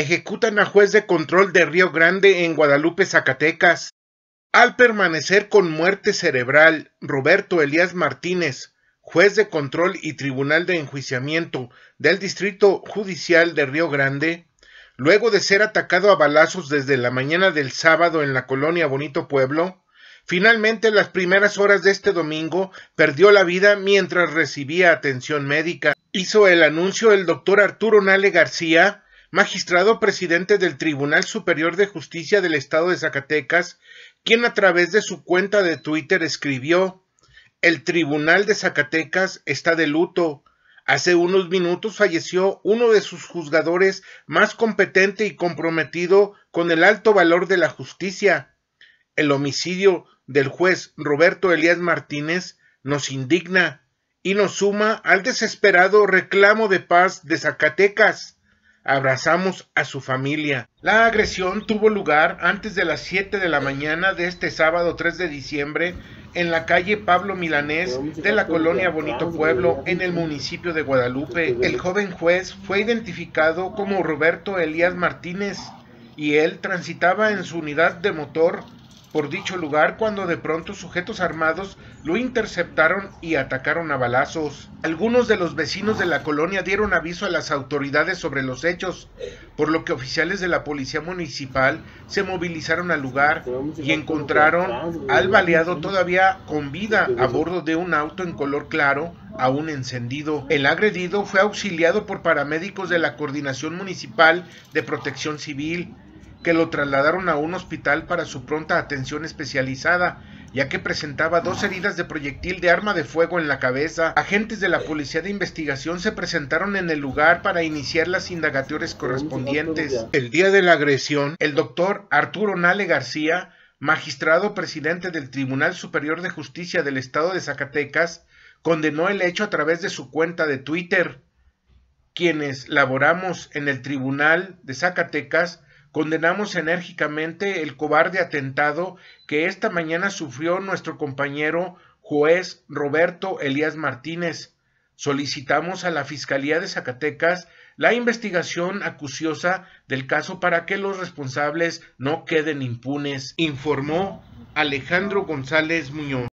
ejecutan a juez de control de Río Grande en Guadalupe, Zacatecas. Al permanecer con muerte cerebral, Roberto Elías Martínez, juez de control y tribunal de enjuiciamiento del Distrito Judicial de Río Grande, luego de ser atacado a balazos desde la mañana del sábado en la colonia Bonito Pueblo, finalmente en las primeras horas de este domingo perdió la vida mientras recibía atención médica. Hizo el anuncio el doctor Arturo Nale García, magistrado presidente del Tribunal Superior de Justicia del Estado de Zacatecas, quien a través de su cuenta de Twitter escribió El Tribunal de Zacatecas está de luto. Hace unos minutos falleció uno de sus juzgadores más competente y comprometido con el alto valor de la justicia. El homicidio del juez Roberto Elías Martínez nos indigna y nos suma al desesperado reclamo de paz de Zacatecas abrazamos a su familia. La agresión tuvo lugar antes de las 7 de la mañana de este sábado 3 de diciembre en la calle Pablo Milanés de la colonia Bonito Pueblo en el municipio de Guadalupe. El joven juez fue identificado como Roberto Elías Martínez y él transitaba en su unidad de motor por dicho lugar cuando de pronto sujetos armados lo interceptaron y atacaron a balazos. Algunos de los vecinos de la colonia dieron aviso a las autoridades sobre los hechos, por lo que oficiales de la policía municipal se movilizaron al lugar y encontraron al baleado todavía con vida a bordo de un auto en color claro aún encendido. El agredido fue auxiliado por paramédicos de la Coordinación Municipal de Protección Civil, que lo trasladaron a un hospital para su pronta atención especializada, ya que presentaba dos heridas de proyectil de arma de fuego en la cabeza. Agentes de la Policía de Investigación se presentaron en el lugar para iniciar las indagatorias correspondientes. El día de la agresión, el doctor Arturo Nale García, magistrado presidente del Tribunal Superior de Justicia del Estado de Zacatecas, condenó el hecho a través de su cuenta de Twitter. Quienes laboramos en el Tribunal de Zacatecas Condenamos enérgicamente el cobarde atentado que esta mañana sufrió nuestro compañero juez Roberto Elías Martínez. Solicitamos a la Fiscalía de Zacatecas la investigación acuciosa del caso para que los responsables no queden impunes, informó Alejandro González Muñoz.